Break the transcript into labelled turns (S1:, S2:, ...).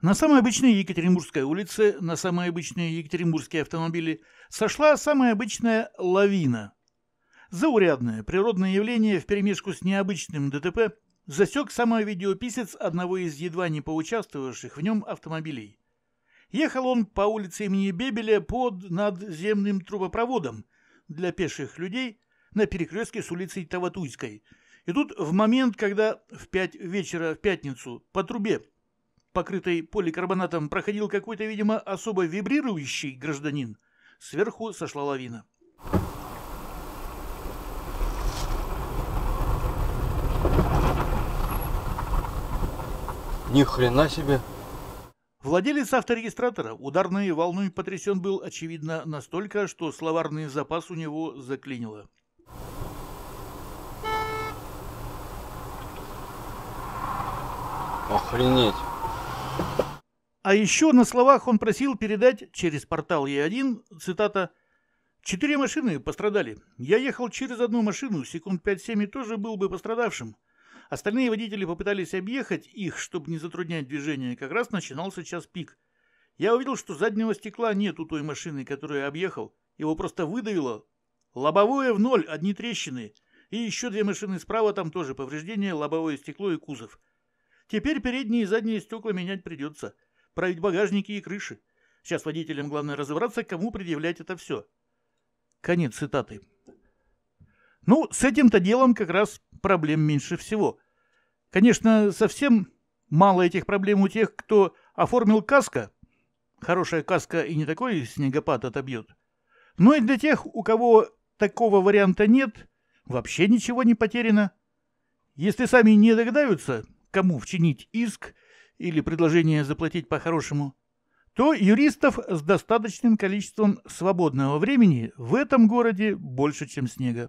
S1: На самой обычной Екатеринбургской улице, на самые обычные екатеринбургские автомобили сошла самая обычная лавина. Заурядное природное явление в вперемешку с необычным ДТП засек видеописец одного из едва не поучаствовавших в нем автомобилей. Ехал он по улице имени Бебеля под надземным трубопроводом для пеших людей на перекрестке с улицей Таватуйской. И тут в момент, когда в 5 вечера в пятницу по трубе покрытой поликарбонатом, проходил какой-то, видимо, особо вибрирующий гражданин. Сверху сошла лавина. Ни хрена себе. Владелец авторегистратора ударной волной потрясен был, очевидно, настолько, что словарный запас у него заклинило. Охренеть. А еще на словах он просил передать через портал Е1, цитата, «Четыре машины пострадали. Я ехал через одну машину, секунд 5-7 и тоже был бы пострадавшим. Остальные водители попытались объехать их, чтобы не затруднять движение. Как раз начинался час пик. Я увидел, что заднего стекла нет у той машины, которую я объехал. Его просто выдавило. Лобовое в ноль, одни трещины. И еще две машины справа, там тоже повреждения, лобовое стекло и кузов. Теперь передние и задние стекла менять придется» править багажники и крыши. Сейчас водителям главное разобраться, кому предъявлять это все. Конец цитаты. Ну, с этим-то делом как раз проблем меньше всего. Конечно, совсем мало этих проблем у тех, кто оформил каска. Хорошая каска и не такой снегопад отобьет. Но и для тех, у кого такого варианта нет, вообще ничего не потеряно. Если сами не догадаются, кому вчинить иск – или предложение заплатить по-хорошему, то юристов с достаточным количеством свободного времени в этом городе больше, чем снега.